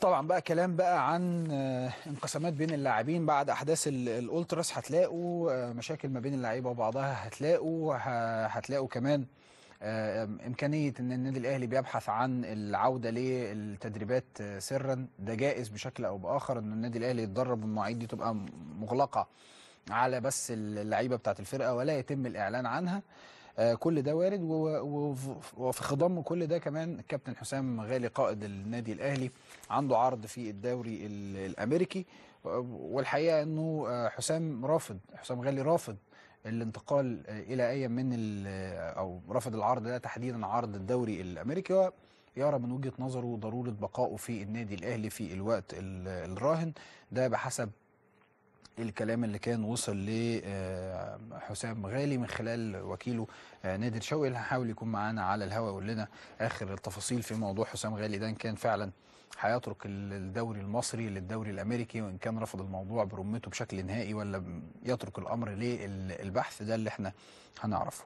طبعا بقى كلام بقى عن آه، انقسامات بين اللاعبين بعد احداث الالتراس هتلاقوا آه، مشاكل ما بين اللعيبه وبعضها هتلاقوا هتلاقوا كمان آه، امكانيه ان النادي الاهلي بيبحث عن العوده للتدريبات سرا ده جائز بشكل او باخر ان النادي الاهلي يتدرب والمواعيد دي تبقى مغلقه على بس اللعيبه بتاعت الفرقه ولا يتم الاعلان عنها آه، كل ده وارد وفي خضم كل ده كمان الكابتن حسام غالي قائد النادي الاهلي عنده عرض في الدوري الامريكي والحقيقه انه آه، حسام رافض حسام غالي رافض الانتقال آه، الى اي من او رفض العرض ده تحديدا عرض الدوري الامريكي يرى من وجهه نظره ضروره بقائه في النادي الاهلي في الوقت الراهن ده بحسب إيه الكلام اللي كان وصل لحسام آه، غالي من خلال وكيله آه، نادر شوقي اللي هيحاول يكون معانا على الهواء يقول لنا اخر التفاصيل في موضوع حسام غالي ده ان كان فعلا هيترك الدوري المصري للدوري الامريكي وان كان رفض الموضوع برمته بشكل نهائي ولا يترك الامر للبحث ده اللي احنا هنعرفه